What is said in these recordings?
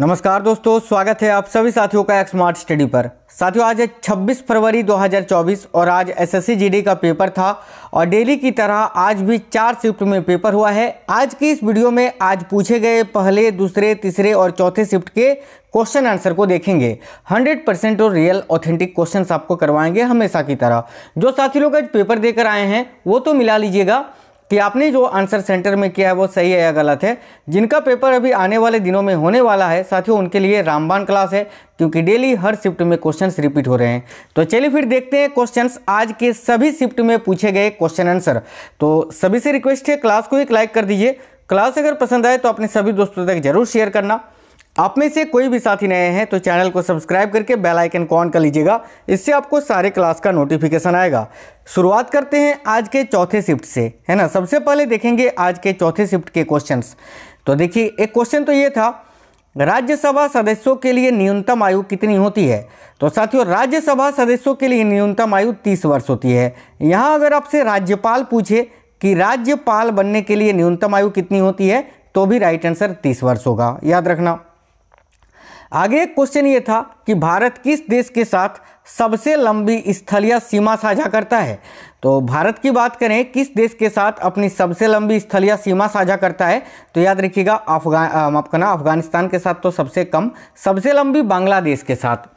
नमस्कार दोस्तों स्वागत है आप सभी साथियों का स्मार्ट स्टडी पर साथियों आज है 26 फरवरी 2024 और आज एसएससी जीडी का पेपर था और डेली की तरह आज भी चार शिफ्ट में पेपर हुआ है आज की इस वीडियो में आज पूछे गए पहले दूसरे तीसरे और चौथे शिफ्ट के क्वेश्चन आंसर को देखेंगे 100 परसेंट और रियल ऑथेंटिक क्वेश्चन आपको करवाएंगे हमेशा की तरह जो साथी लोग आज पेपर देकर आए हैं वो तो मिला लीजिएगा कि आपने जो आंसर सेंटर में किया है वो सही है या गलत है जिनका पेपर अभी आने वाले दिनों में होने वाला है साथियों उनके लिए रामबान क्लास है क्योंकि डेली हर शिफ्ट में क्वेश्चंस रिपीट हो रहे हैं तो चलिए फिर देखते हैं क्वेश्चंस आज के सभी शिफ्ट में पूछे गए क्वेश्चन आंसर तो सभी से रिक्वेस्ट है क्लास को एक लाइक कर दीजिए क्लास अगर पसंद आए तो अपने सभी दोस्तों तक जरूर शेयर करना आप में से कोई भी साथी नए हैं तो चैनल को सब्सक्राइब करके बेल आइकन को ऑन कर लीजिएगा इससे आपको सारे क्लास का नोटिफिकेशन आएगा शुरुआत करते हैं आज के चौथे शिफ्ट से है ना सबसे पहले देखेंगे आज के चौथे शिफ्ट के क्वेश्चंस तो देखिए एक क्वेश्चन तो ये था राज्यसभा सदस्यों के लिए न्यूनतम आयु कितनी होती है तो साथियों राज्यसभा सदस्यों के लिए न्यूनतम आयु तीस वर्ष होती है यहाँ अगर आपसे राज्यपाल पूछे कि राज्यपाल बनने के लिए न्यूनतम आयु कितनी होती है तो भी राइट आंसर तीस वर्ष होगा याद रखना आगे एक क्वेश्चन ये था कि भारत किस देश के साथ सबसे लंबी स्थलीय सीमा साझा करता है तो भारत की बात करें किस देश के साथ अपनी सबसे लंबी स्थलीय सीमा साझा करता है तो याद रखिएगा अफगान आपका ना अफगानिस्तान के साथ तो सबसे कम सबसे लंबी बांग्लादेश के साथ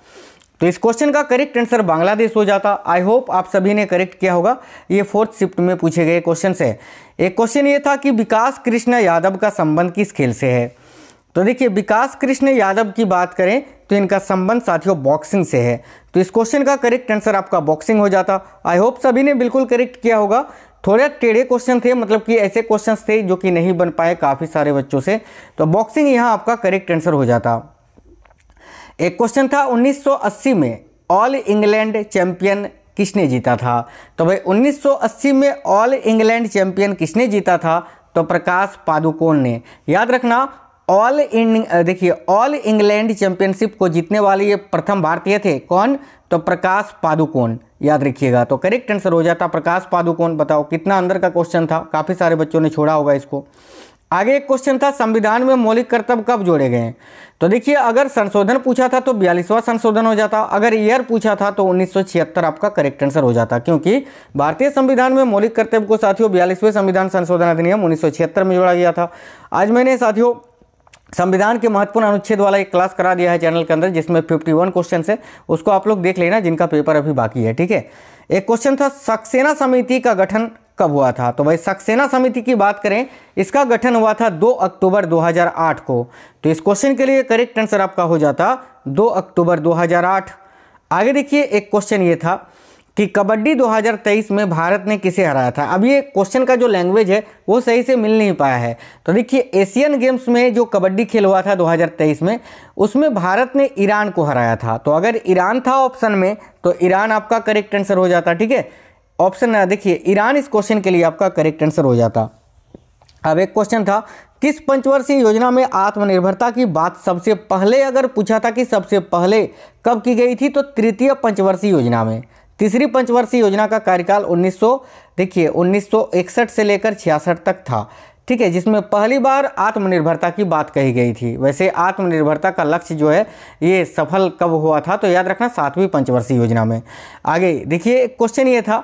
तो इस क्वेश्चन का करेक्ट आंसर बांग्लादेश हो जाता आई होप आप सभी ने करेक्ट किया होगा ये फोर्थ शिफ्ट में पूछे गए क्वेश्चन से एक क्वेश्चन ये था कि विकास कृष्ण यादव का संबंध किस खेल से है तो देखिए विकास कृष्ण यादव की बात करें तो इनका संबंध साथियों बॉक्सिंग से है तो इस क्वेश्चन का करेक्ट आंसर आपका बॉक्सिंग हो जाता आई होप सभी ने बिल्कुल करेक्ट किया होगा थोड़े टेढ़े क्वेश्चन थे मतलब कि ऐसे क्वेश्चंस थे जो कि नहीं बन पाए काफ़ी सारे बच्चों से तो बॉक्सिंग यहाँ आपका करेक्ट आंसर हो जाता एक क्वेश्चन था 1980 में ऑल इंग्लैंड चैंपियन किसने जीता था तो भाई 1980 में ऑल इंग्लैंड चैंपियन किसने जीता था तो प्रकाश पादुकोण ने याद रखना ऑल इंड देखिए ऑल इंग्लैंड चैंपियनशिप को जीतने वाले ये प्रथम भारतीय थे कौन तो प्रकाश पादुकोण याद रखिएगा तो करेक्ट आंसर हो जाता प्रकाश पादुकोण बताओ कितना अंदर का क्वेश्चन था काफ़ी सारे बच्चों ने छोड़ा होगा इसको आगे एक क्वेश्चन था संविधान में मौलिक कर्तव्य कब जोड़े गए तो देखिए अगर संशोधन पूछा था तो बयालीसवा संशोधन हो जाता अगर ईयर पूछा था तो 1976 आपका करेक्ट आंसर हो जाता क्योंकि भारतीय संविधान में मौलिक कर्तव्य को साथियों बयालीसवें संविधान संशोधन अधिनियम 1976 में जोड़ा गया था आज मैंने साथियों संविधान के महत्वपूर्ण अनुच्छेद वाला एक क्लास करा दिया है चैनल के अंदर जिसमें 51 क्वेश्चन है उसको आप लोग देख लेना जिनका पेपर अभी बाकी है ठीक है एक क्वेश्चन था सक्सेना समिति का गठन कब हुआ था तो भाई सक्सेना समिति की बात करें इसका गठन हुआ था 2 अक्टूबर 2008 को तो इस क्वेश्चन के लिए करेक्ट आंसर आपका हो जाता दो अक्टूबर दो आगे देखिए एक क्वेश्चन ये था कि कबड्डी 2023 में भारत ने किसे हराया था अब ये क्वेश्चन का जो लैंग्वेज है वो सही से मिल नहीं पाया है तो देखिए एशियन गेम्स में जो कबड्डी खेल हुआ था 2023 में उसमें भारत ने ईरान को हराया था तो अगर ईरान था ऑप्शन में तो ईरान आपका करेक्ट आंसर हो जाता ठीक है ऑप्शन देखिए ईरान इस क्वेश्चन के लिए आपका करेक्ट आंसर हो जाता अब एक क्वेश्चन था किस पंचवर्षीय योजना में आत्मनिर्भरता की बात सबसे पहले अगर पूछा था कि सबसे पहले कब की गई थी तो तृतीय पंचवर्षीय योजना में तीसरी पंचवर्षीय योजना का कार्यकाल 1900 देखिए 1961 से लेकर छियासठ तक था ठीक है जिसमें पहली बार आत्मनिर्भरता की बात कही गई थी वैसे आत्मनिर्भरता का लक्ष्य जो है ये सफल कब हुआ था तो याद रखना सातवीं पंचवर्षीय योजना में आगे देखिए क्वेश्चन ये था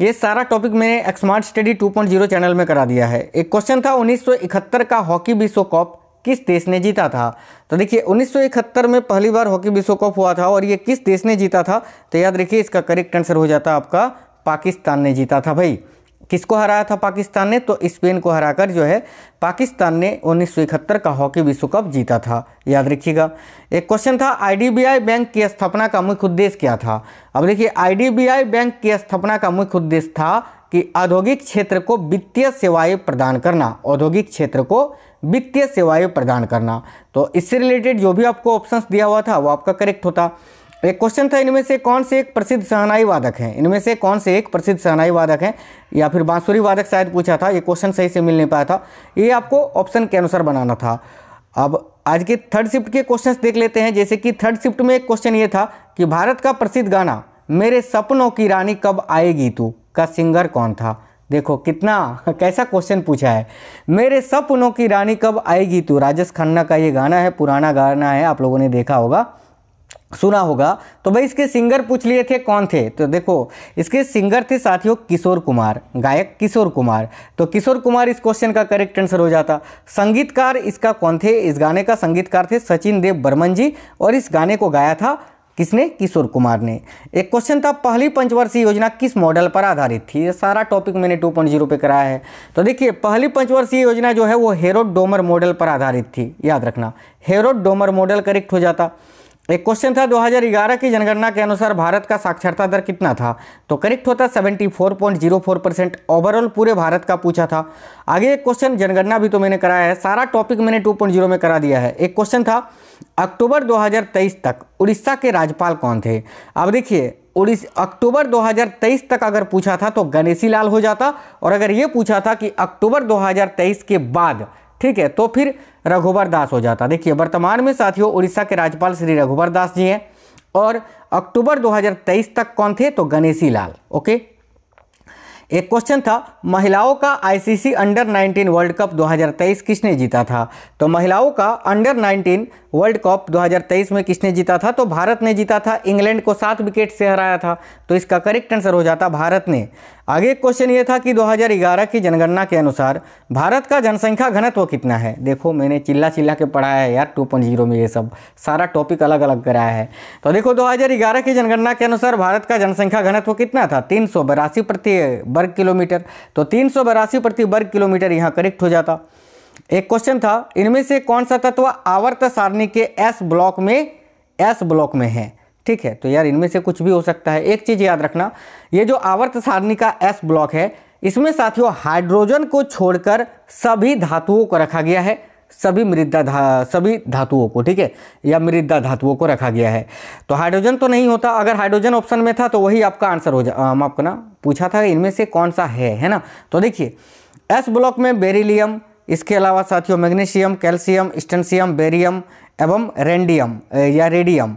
ये सारा टॉपिक मैंने एक्समार्ट स्टडी 2.0 चैनल में करा दिया है एक क्वेश्चन था 1971 का हॉकी विश्व कप किस देश ने जीता था तो देखिए 1971 में पहली बार हॉकी विश्व कप हुआ था और ये किस देश ने जीता था तो याद रखिए इसका करेक्ट आंसर हो जाता आपका पाकिस्तान ने जीता था भाई किसको हराया था पाकिस्तान ने तो स्पेन को हराकर जो है पाकिस्तान ने 1971 का हॉकी विश्व कप जीता था याद रखिएगा एक क्वेश्चन था आईडीबीआई बैंक की स्थापना का मुख्य उद्देश्य क्या था अब देखिए आईडीबीआई बैंक की स्थापना का मुख्य उद्देश्य था कि औद्योगिक क्षेत्र को वित्तीय सेवाएं प्रदान करना औद्योगिक क्षेत्र को वित्तीय सेवाएं प्रदान करना तो इससे रिलेटेड जो भी आपको ऑप्शंस दिया हुआ था वो आपका करेक्ट होता एक क्वेश्चन था इनमें से कौन से एक प्रसिद्ध सहनाई वादक हैं इनमें से कौन से एक प्रसिद्ध सहनाई वादक हैं या फिर बांसुरी वादक शायद पूछा था ये क्वेश्चन सही से मिल नहीं पाया था ये आपको ऑप्शन के अनुसार बनाना था अब आज के थर्ड शिफ्ट के क्वेश्चंस देख लेते हैं जैसे कि थर्ड शिफ्ट में एक क्वेश्चन ये था कि भारत का प्रसिद्ध गाना मेरे सपनों की रानी कब आएगी तू का सिंगर कौन था देखो कितना कैसा क्वेश्चन पूछा है मेरे सपनों की रानी कब आएगी तो राजेश खन्ना का ये गाना है पुराना गाना है आप लोगों ने देखा होगा सुना होगा तो भाई इसके सिंगर पूछ लिए थे कौन थे तो देखो इसके सिंगर थे साथियों किशोर कुमार गायक किशोर कुमार तो किशोर कुमार इस क्वेश्चन का करेक्ट आंसर हो जाता संगीतकार इसका कौन थे इस गाने का संगीतकार थे सचिन देव बर्मन जी और इस गाने को गाया था किसने किशोर कुमार ने एक क्वेश्चन था पहली पंचवर्षीय योजना किस मॉडल पर आधारित थी ये सारा टॉपिक मैंने 2.0 पे कराया है तो देखिए पहली पंचवर्षीय योजना जो है वो हेरोड डोमर मॉडल पर आधारित थी याद रखना हेरोड डोमर मॉडल करेक्ट हो जाता एक क्वेश्चन था 2011 की जनगणना के अनुसार भारत का साक्षरता दर कितना था तो करेक्ट होता 74.04 परसेंट ओवरऑल पूरे भारत का पूछा था आगे एक क्वेश्चन जनगणना भी तो मैंने कराया है सारा टॉपिक मैंने 2.0 में करा दिया है एक क्वेश्चन था अक्टूबर 2023 तक उड़ीसा के राज्यपाल कौन थे अब देखिए उड़ीस अक्टूबर 2023 तक अगर पूछा था तो गणेशी लाल हो जाता और अगर ये पूछा था कि अक्टूबर 2023 के बाद ठीक है तो फिर रघुवर दास हो जाता देखिए वर्तमान में साथियों उड़ीसा के राज्यपाल श्री रघुवर दास जी हैं और अक्टूबर 2023 तक कौन थे तो गणेशी लाल ओके एक क्वेश्चन था महिलाओं का आईसीसी अंडर 19 वर्ल्ड कप 2023 किसने जीता था तो महिलाओं का अंडर 19 वर्ल्ड कप 2023 में किसने जीता था तो भारत ने जीता था इंग्लैंड को सात विकेट से हराया था तो इसका करेक्ट आंसर हो जाता भारत ने आगे एक क्वेश्चन ये था कि 2011 की जनगणना के अनुसार भारत का जनसंख्या घनत्व कितना है देखो मैंने चिल्ला चिल्ला के पढ़ाया है यार 2.0 में ये सब सारा टॉपिक अलग अलग कराया है तो देखो 2011 की जनगणना के अनुसार भारत का जनसंख्या घनत्व कितना था तीन प्रति वर्ग किलोमीटर तो तीन प्रति वर्ग किलोमीटर यहाँ करेक्ट हो जाता एक क्वेश्चन था इनमें से कौन सा तत्व आवर्त सारणी के एस ब्लॉक में एस ब्लॉक में है ठीक है तो यार इनमें से कुछ भी हो सकता है एक चीज़ याद रखना ये जो आवर्त सारणी का एस ब्लॉक है इसमें साथियों हाइड्रोजन को छोड़कर सभी धातुओं को रखा गया है सभी मृदा धा सभी धातुओं को ठीक है या मृदा धातुओं को रखा गया है तो हाइड्रोजन तो नहीं होता अगर हाइड्रोजन ऑप्शन में था तो वही आपका आंसर हो जाए हम आपको ना पूछा था इनमें से कौन सा है है ना तो देखिए एस ब्लॉक में बेरिलियम इसके अलावा साथियों मैग्नीशियम कैल्शियम स्टेंशियम बेरियम एवं रेंडियम या रेडियम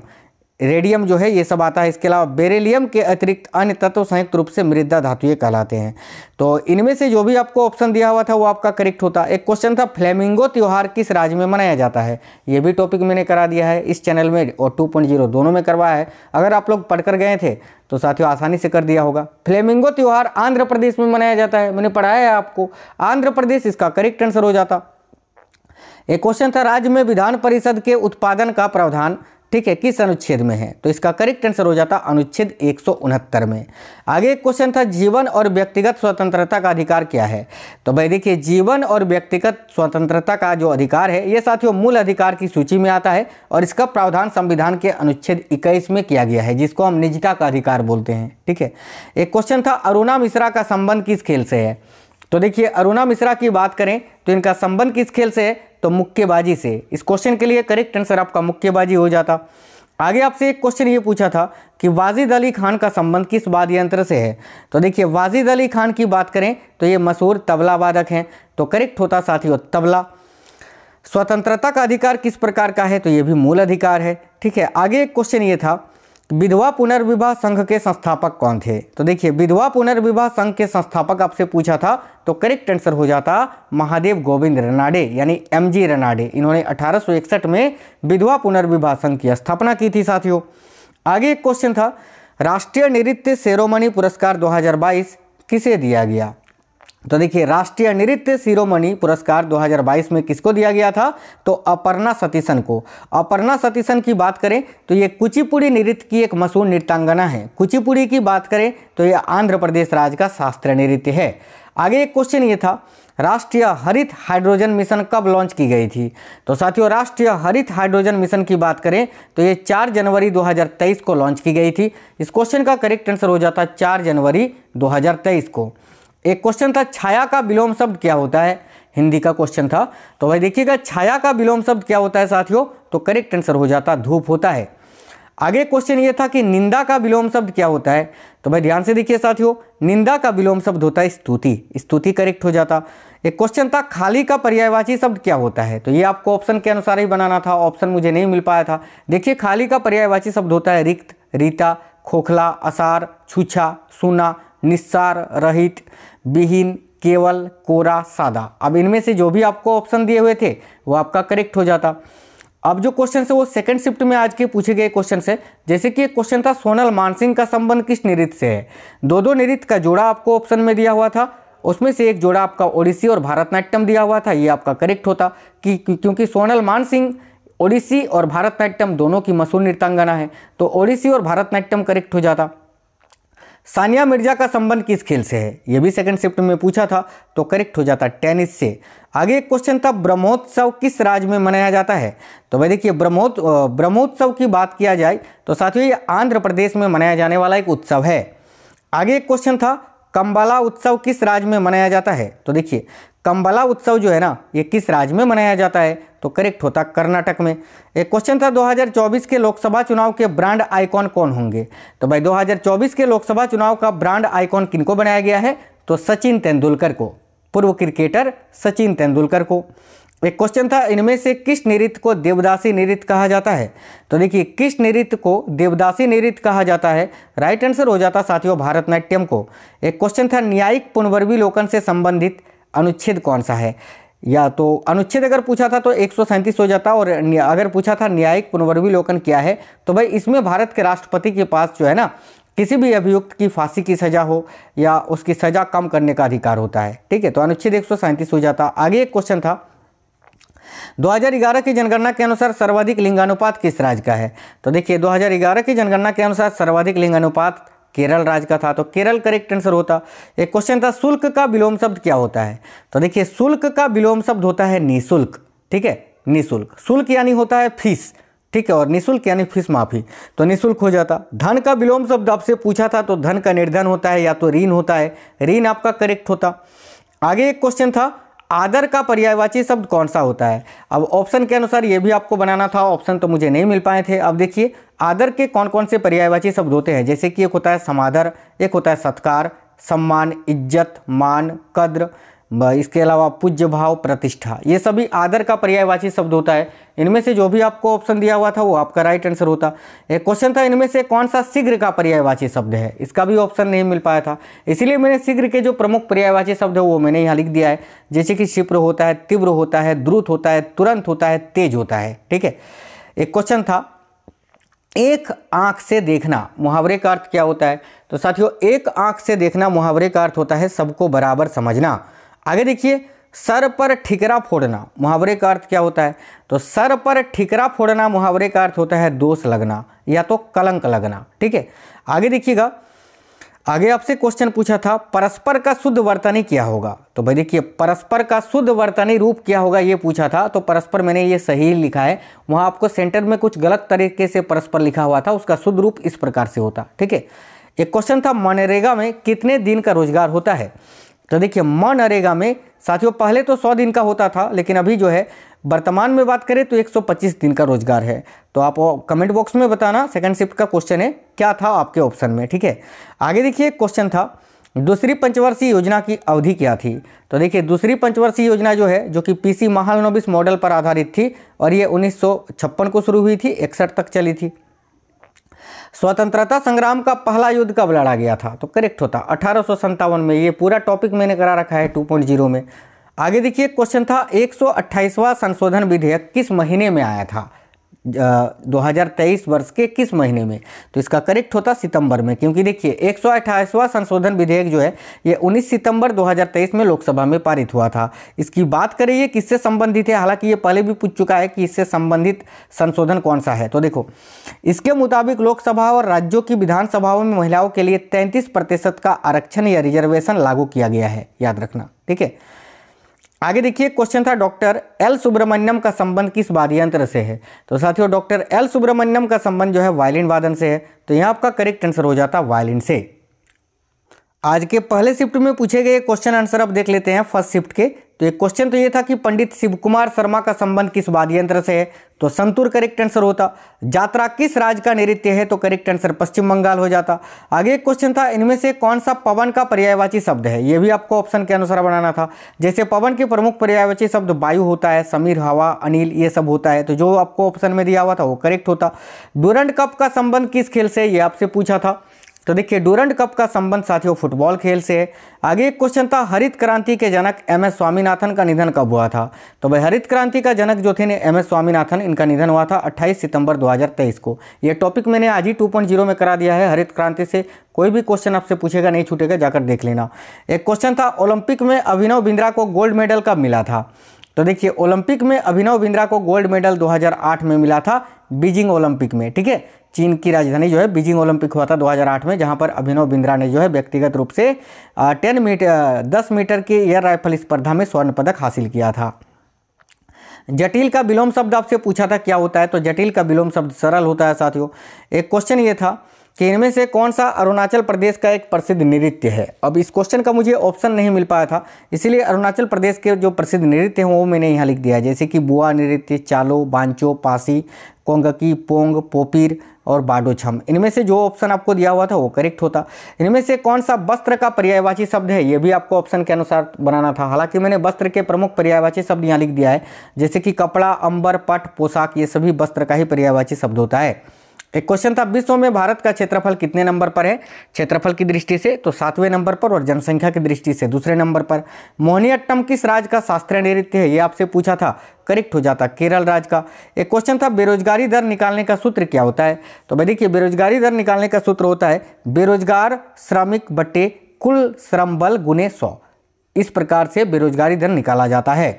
रेडियम जो है ये सब आता है इसके अलावा बेरेलियम के अतिरिक्त अन्य तत्व संयुक्त रूप से मृदा धातुए कहलाते हैं तो इनमें से जो भी आपको ऑप्शन दिया हुआ था वो आपका करेक्ट होता एक क्वेश्चन था फ्लेमिंगो त्यौहार किस राज्य में मनाया जाता है ये भी टॉपिक मैंने करा दिया है इस चैनल में और टू दोनों में करवाया है अगर आप लोग पढ़कर गए थे तो साथियों आसानी से कर दिया होगा फ्लेमिंगो त्यौहार आंध्र प्रदेश में मनाया जाता है मैंने पढ़ाया है आपको आंध्र प्रदेश इसका करेक्ट आंसर हो जाता एक क्वेश्चन था राज्य में विधान परिषद के उत्पादन का प्रावधान ठीक है किस अनुच्छेद में है तो इसका करेक्ट आंसर हो जाता अनुच्छेद एक में आगे क्वेश्चन था जीवन और व्यक्तिगत स्वतंत्रता का अधिकार क्या है तो भाई देखिए जीवन और व्यक्तिगत स्वतंत्रता का जो अधिकार है ये साथियों मूल अधिकार की सूची में आता है और इसका प्रावधान संविधान के अनुच्छेद इक्कीस में किया गया है जिसको हम निजता का अधिकार बोलते हैं ठीक है एक क्वेश्चन था अरुणा मिश्रा का संबंध किस खेल से है तो देखिए अरुणा मिश्रा की बात करें तो इनका संबंध किस खेल से है तो मुक्केबाजी से इस क्वेश्चन के लिए करेक्ट आंसर आपका मुक्केबाजी हो जाता आगे आपसे एक क्वेश्चन ये पूछा था कि वाजिद अली खान का संबंध किस वाद्य यंत्र से है तो देखिए वाजिद अली खान की बात करें तो ये मशहूर तबला वादक हैं तो करेक्ट होता साथियों तबला स्वतंत्रता का अधिकार किस प्रकार का है तो ये भी मूल अधिकार है ठीक है आगे एक क्वेश्चन ये था विधवा पुनर्विवाह संघ के संस्थापक कौन थे तो देखिए विधवा पुनर्विवाह संघ के संस्थापक आपसे पूछा था तो करेक्ट आंसर हो जाता महादेव गोविंद रनाडे यानी एम जी रनाडे इन्होंने अठारह में विधवा पुनर्विवाह संघ की स्थापना की थी साथियों आगे एक क्वेश्चन था राष्ट्रीय नृत्य सेरोमनी पुरस्कार 2022 किसे दिया गया तो देखिए राष्ट्रीय नृत्य शिरोमणि पुरस्कार 2022 में किसको दिया गया था तो अपर्णा सतीशन को अपर्णा सतीशन की बात करें तो ये कुचिपुड़ी नृत्य की एक मशहूर नृत्यांगना है कुचिपुड़ी की बात करें तो ये आंध्र प्रदेश राज्य का शास्त्रीय नृत्य है आगे एक क्वेश्चन ये था राष्ट्रीय हरित हाइड्रोजन मिशन कब लॉन्च की गई थी तो साथियों राष्ट्रीय हरित हाइड्रोजन मिशन की बात करें तो ये 4 जनवरी 2023 को लॉन्च की गई थी इस क्वेश्चन का करेक्ट आंसर हो जाता है चार जनवरी 2023 को एक क्वेश्चन था छाया का विलोम शब्द क्या होता है हिंदी का क्वेश्चन था तो भाई देखिएगा छाया का विलोम शब्द क्या होता है साथियों तो करेक्ट आंसर हो जाता धूप होता है आगे क्वेश्चन ये था कि निंदा का विलोम शब्द क्या होता है तो भाई ध्यान से देखिए साथियों निंदा का विलोम शब्द होता है स्तुति स्तुति करेक्ट हो जाता एक क्वेश्चन था खाली का पर्यायवाची शब्द क्या होता है तो ये आपको ऑप्शन के अनुसार ही बनाना था ऑप्शन मुझे नहीं मिल पाया था देखिए खाली का पर्यायवाची शब्द होता है रिक्त रीता खोखला असार छूछा सुना निस्सार रहित विहीन केवल कोरा सादा अब इनमें से जो भी आपको ऑप्शन दिए हुए थे वो आपका करेक्ट हो जाता अब जो क्वेश्चन है वो सेकंड शिफ्ट में आज के पूछे गए क्वेश्चन है जैसे कि एक क्वेश्चन था सोनल मानसिंह का संबंध किस निरित से है दो दो निरित का जोड़ा आपको ऑप्शन में दिया हुआ था उसमें से एक जोड़ा आपका ओडिसी और भारतनाट्यम दिया हुआ था ये आपका करेक्ट होता कि क्योंकि सोनल मानसिंह ओडिसी और भारतनाट्यम दोनों की मशहूर नृत्यांगना है तो ओडिसी और भारतनाट्यम करेक्ट हो जाता सानिया मिर्जा का संबंध किस खेल से है यह भी सेकंड शिफ्ट में पूछा था तो करेक्ट हो जाता टेनिस से आगे एक क्वेश्चन था ब्रह्मोत्सव किस राज्य में मनाया जाता है तो भाई देखिए ब्रह्मोत् ब्रह्मोत्सव की बात किया जाए तो साथियों ये आंध्र प्रदेश में मनाया जाने वाला एक उत्सव है आगे एक क्वेश्चन था कंबला उत्सव किस राज्य में मनाया जाता है तो देखिए कंबला उत्सव जो है ना ये किस राज्य में मनाया जाता है तो करेक्ट होता कर्नाटक में एक क्वेश्चन था 2024 के लोकसभा चुनाव के ब्रांड आइकॉन कौन होंगे तो भाई 2024 के लोकसभा चुनाव का ब्रांड आइकॉन किनको बनाया गया है तो सचिन तेंदुलकर को पूर्व क्रिकेटर सचिन तेंदुलकर को एक क्वेश्चन था इनमें से किस नृत्य को देवदासी नृत्य कहा जाता है तो देखिए किस नृत्य को देवदासी नृत्य कहा जाता है राइट आंसर हो जाता साथियों भारतनाट्यम को एक क्वेश्चन था न्यायिक पुनर्विलोकन से संबंधित अनुच्छेद कौन सा है या तो अनुच्छेद अगर पूछा था तो एक हो जाता और अगर पूछा था न्यायिक पुनर्विलोकन क्या है तो भाई इसमें भारत के राष्ट्रपति के पास जो है ना किसी भी अभियुक्त की फांसी की सजा हो या उसकी सजा कम करने का अधिकार होता है ठीक है तो अनुच्छेद एक हो जाता आगे एक क्वेश्चन था 2011 की जनगणना के अनुसार सर्वाधिक लिंगानुपात किस राज्य का है तो देखिए 2011 की जनगणना के अनुसार सर्वाधिक लिंगानुपात केरल राज्य का था तो केरल करेक्ट आंसर होता एक क्वेश्चन था शुल्क का विलोम शब्द क्या होता है तो देखिए शुल्क का विलोम शब्द होता है निःशुल्क ठीक है निःशुल्क शुल्क यानी होता है फीस ठीक है और निःशुल्क यानी फीस माफी तो निःशुल्क हो जाता धन का विलोम शब्द आपसे पूछा था तो धन का निर्धन होता है या तो ऋण होता है ऋण आपका करेक्ट होता आगे एक क्वेश्चन था आदर का पर्यायवाची शब्द कौन सा होता है अब ऑप्शन के अनुसार ये भी आपको बनाना था ऑप्शन तो मुझे नहीं मिल पाए थे अब देखिए आदर के कौन कौन से पर्यायवाची शब्द होते हैं जैसे कि एक होता है समादर एक होता है सत्कार सम्मान इज्जत मान कद्र इसके अलावा पूज्य भाव प्रतिष्ठा ये सभी आदर का पर्यायवाची शब्द होता है इनमें से जो भी आपको ऑप्शन दिया हुआ था वो आपका राइट आंसर होता एक क्वेश्चन था इनमें से कौन सा शीघ्र का पर्यायवाची शब्द है इसका भी ऑप्शन नहीं मिल पाया था इसीलिए मैंने शीघ्र के जो प्रमुख पर्यायवाची शब्द है वो मैंने यहाँ लिख दिया है जैसे कि क्षिप्र होता है तीव्र होता है द्रुत होता है तुरंत होता है तेज होता है ठीक है एक क्वेश्चन था एक आंख से देखना मुहावरे का अर्थ क्या होता है तो साथियों एक आंख से देखना मुहावरे का अर्थ होता है सबको बराबर समझना आगे देखिए सर पर ठिकरा फोड़ना मुहावरे का अर्थ क्या होता है तो सर पर ठिकरा फोड़ना मुहावरे का अर्थ होता है दोष लगना या तो कलंक लगना ठीक है आगे देखिएगा आगे आपसे क्वेश्चन पूछा था परस्पर का शुद्ध वर्तनी क्या होगा तो भाई देखिए परस्पर का शुद्ध वर्तनी रूप क्या होगा ये पूछा था तो परस्पर मैंने ये सही लिखा है वहाँ आपको सेंटर में कुछ गलत तरीके से परस्पर लिखा हुआ था उसका शुद्ध रूप इस प्रकार से होता ठीक है एक क्वेश्चन था मनरेगा में कितने दिन का रोजगार होता है तो देखिए मनरेगा में साथियों पहले तो 100 दिन का होता था लेकिन अभी जो है वर्तमान में बात करें तो 125 दिन का रोजगार है तो आप कमेंट बॉक्स में बताना सेकंड शिफ्ट का क्वेश्चन है क्या था आपके ऑप्शन में ठीक है आगे देखिए क्वेश्चन था दूसरी पंचवर्षीय योजना की अवधि क्या थी तो देखिए दूसरी पंचवर्षीय योजना जो है जो कि पीसी महालनोबिस मॉडल पर आधारित थी और ये उन्नीस को शुरू हुई थी इकसठ तक चली थी स्वतंत्रता संग्राम का पहला युद्ध कब लड़ा गया था तो करेक्ट होता अठारह में ये पूरा टॉपिक मैंने करा रखा है 2.0 में आगे देखिए क्वेश्चन था एक संशोधन विधेयक किस महीने में आया था 2023 वर्ष के किस महीने में तो इसका करेक्ट होता सितंबर में क्योंकि देखिए एक संशोधन विधेयक जो है ये 19 सितंबर 2023 में लोकसभा में पारित हुआ था इसकी बात करें ये किससे संबंधित है हालांकि ये पहले भी पूछ चुका है कि इससे संबंधित संशोधन कौन सा है तो देखो इसके मुताबिक लोकसभा और राज्यों की विधानसभाओं में महिलाओं के लिए तैंतीस का आरक्षण या रिजर्वेशन लागू किया गया है याद रखना ठीक है आगे देखिए क्वेश्चन था डॉक्टर एल सुब्रमण्यम का संबंध किस वाद्यंत्र से है तो साथियों डॉक्टर एल सुब्रमण्यम का संबंध जो है वायलिन वादन से है तो यहाँ आपका करेक्ट आंसर हो जाता वायलिन से आज के पहले शिफ्ट में पूछे गए क्वेश्चन आंसर अब देख लेते हैं फर्स्ट शिफ्ट के तो एक क्वेश्चन तो ये था कि पंडित शिव कुमार शर्मा का संबंध किस वाद्य यंत्र से है तो संतूर करेक्ट आंसर होता यात्रा किस राज्य का नृत्य है तो करेक्ट आंसर पश्चिम बंगाल हो जाता आगे एक क्वेश्चन था इनमें से कौन सा पवन का पर्यायवाची शब्द है ये भी आपको ऑप्शन के अनुसार बनाना था जैसे पवन के प्रमुख पर्यायवाची शब्द वायु होता है समीर हवा अनिल ये सब होता है तो जो आपको ऑप्शन में दिया हुआ था वो करेक्ट होता डोरंड कप का संबंध किस खेल से ये आपसे पूछा था तो देखिए डूरंड कप का संबंध साथियों फुटबॉल खेल से है आगे एक क्वेश्चन था हरित क्रांति के जनक एम एस स्वामीनाथन का निधन कब हुआ था तो भाई हरित क्रांति का जनक जो थे एम एस स्वामीनाथन इनका निधन हुआ था 28 सितंबर 2023 को ये टॉपिक मैंने आज ही 2.0 में करा दिया है हरित क्रांति से कोई भी क्वेश्चन आपसे पूछेगा नहीं छूटेगा जाकर देख लेना एक क्वेश्चन था ओलंपिक में अभिनव बिंद्रा को गोल्ड मेडल कब मिला था तो देखिए ओलंपिक में अभिनव बिंद्रा को गोल्ड मेडल 2008 में मिला था बीजिंग ओलंपिक में ठीक है चीन की राजधानी जो है बीजिंग ओलंपिक हुआ था 2008 में जहां पर अभिनव बिंद्रा ने जो है व्यक्तिगत रूप से 10 मीटर 10 मीटर की एयर राइफल स्पर्धा में स्वर्ण पदक हासिल किया था जटिल का विलोम शब्द आपसे पूछा था क्या होता है तो जटिल का विलोम शब्द सरल होता है साथियों एक क्वेश्चन ये था कि इनमें से कौन सा अरुणाचल प्रदेश का एक प्रसिद्ध नृत्य है अब इस क्वेश्चन का मुझे ऑप्शन नहीं मिल पाया था इसीलिए अरुणाचल प्रदेश के जो प्रसिद्ध नृत्य हैं वो मैंने यहाँ लिख दिया है जैसे कि बुआ नृत्य चालो बांचो पासी कोंगकी पोंग पोपीर और बाडोछम इनमें से जो ऑप्शन आपको दिया हुआ था वो करेक्ट होता इनमें से कौन सा वस्त्र का पर्यायवाची शब्द है ये भी आपको ऑप्शन के अनुसार बनाना था हालांकि मैंने वस्त्र के प्रमुख पर्यायवाची शब्द यहाँ लिख दिया है जैसे कि कपड़ा अंबर पट पोशाक ये सभी वस्त्र का ही पर्यायवाची शब्द होता है एक क्वेश्चन था विश्व में भारत का क्षेत्रफल कितने नंबर पर है क्षेत्रफल की दृष्टि से तो सातवें नंबर पर और जनसंख्या की दृष्टि से दूसरे नंबर पर मोहनीअट्टम किस राज्य का शास्त्रीय नृत्य है ये आपसे पूछा था करेक्ट हो जाता केरल राज्य का एक क्वेश्चन था बेरोजगारी दर निकालने का सूत्र क्या होता है तो भाई देखिए बेरोजगारी दर निकालने का सूत्र होता है बेरोजगार श्रमिक बटे कुल श्रम बल गुने सौ इस प्रकार से बेरोजगारी दर निकाला जाता है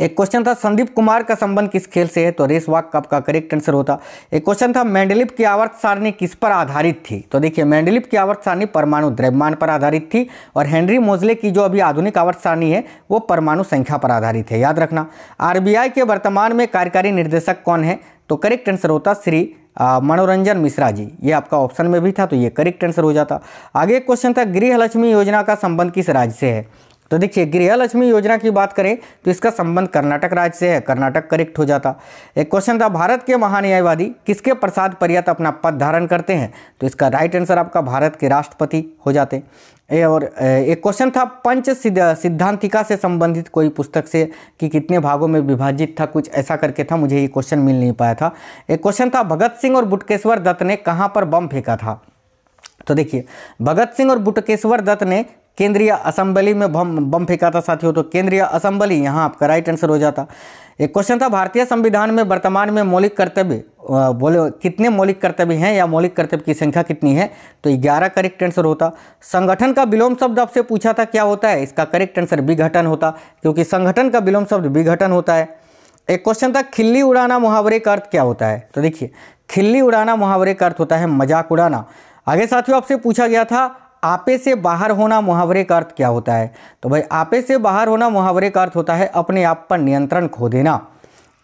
एक क्वेश्चन था संदीप कुमार का संबंध किस खेल से है तो रेस वाक कप का करेक्ट आंसर होता एक क्वेश्चन था मैंडलिप की आवर्त सारणी किस पर आधारित थी तो देखिए मैंडलिप की आवर्त सारणी परमाणु द्रव्यमान पर आधारित थी और हेनरी मोजले की जो अभी आधुनिक आवर्त सारणी है वो परमाणु संख्या पर आधारित है याद रखना आरबीआई के वर्तमान में कार्यकारी निर्देशक कौन है तो करेक्ट आंसर होता श्री मनोरंजन मिश्रा जी ये आपका ऑप्शन में भी था तो ये करेक्ट आंसर हो जाता आगे क्वेश्चन था गृहलक्ष्मी योजना का संबंध किस राज्य से है तो देखिए गृहलक्ष्मी योजना की बात करें तो इसका संबंध कर्नाटक राज्य से है कर्नाटक करेक्ट हो जाता एक क्वेश्चन था भारत के महान्यायवादी किसके प्रसाद पर्यत अपना पद धारण करते हैं तो इसका राइट आंसर आपका भारत के राष्ट्रपति हो जाते और एक क्वेश्चन था पंच सिद्धांतिका से संबंधित कोई पुस्तक से कि कितने भागों में विभाजित था कुछ ऐसा करके था मुझे ये क्वेश्चन मिल नहीं पाया था एक क्वेश्चन था भगत सिंह और बुटकेश्वर दत्त ने कहाँ पर बम फेंका था तो देखिए भगत सिंह और बुटकेश्वर दत्त ने केंद्रीय असेंबली में बम बम फेंका था साथियों तो केंद्रीय असेंबली यहाँ आपका राइट आंसर हो जाता एक क्वेश्चन था भारतीय संविधान में वर्तमान में मौलिक कर्तव्य बोले कितने मौलिक कर्तव्य हैं या मौलिक कर्तव्य की संख्या कितनी है तो ग्यारह करेक्ट आंसर होता संगठन का विलोम शब्द आपसे पूछा था क्या होता है इसका करेक्ट आंसर विघटन होता क्योंकि संगठन का विलोम शब्द विघटन होता है एक क्वेश्चन था खिल्ली उड़ाना मुहावरे का अर्थ क्या होता है तो देखिए खिल्ली उड़ाना मुहावरे का अर्थ होता है मजाक उड़ाना आगे साथियों आपसे पूछा गया था आपे से बाहर होना मुहावरे का अर्थ क्या होता है तो भाई आपे से बाहर होना मुहावरे का अर्थ होता है अपने आप पर नियंत्रण खो देना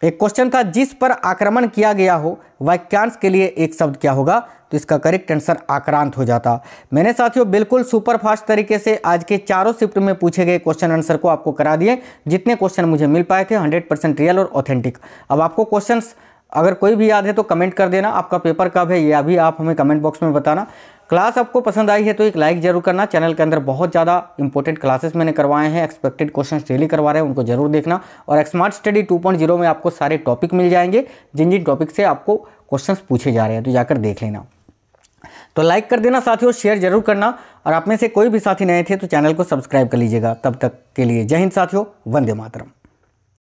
एक क्वेश्चन था जिस पर आक्रमण किया गया हो वाक्यांश के लिए एक शब्द क्या होगा तो इसका करेक्ट आंसर आक्रांत हो जाता मैंने साथियों बिल्कुल सुपर फास्ट तरीके से आज के चारों शिफ्ट में पूछे गए क्वेश्चन आंसर को आपको करा दिए जितने क्वेश्चन मुझे मिल पाए थे 100 परसेंट रियल और ऑथेंटिक अब आपको क्वेश्चंस अगर कोई भी याद है तो कमेंट कर देना आपका पेपर कब है यह भी आप हमें कमेंट बॉक्स में बताना क्लास आपको पसंद आई है तो एक लाइक जरूर करना चैनल के अंदर बहुत ज़्यादा इंपॉर्टेंट क्लासेस मैंने करवाए हैं एक्सपेक्टेड क्वेश्चंस डेली करवा रहे हैं उनको जरूर देखना और स्मार्ट स्टडी 2.0 में आपको सारे टॉपिक मिल जाएंगे जिन जिन टॉपिक से आपको क्वेश्चंस पूछे जा रहे हैं तो जाकर देख लेना तो लाइक कर देना साथियों शेयर जरूर करना और आप में से कोई भी साथी नए थे तो चैनल को सब्सक्राइब कर लीजिएगा तब तक के लिए जय हिंद साथियों वंदे मातरम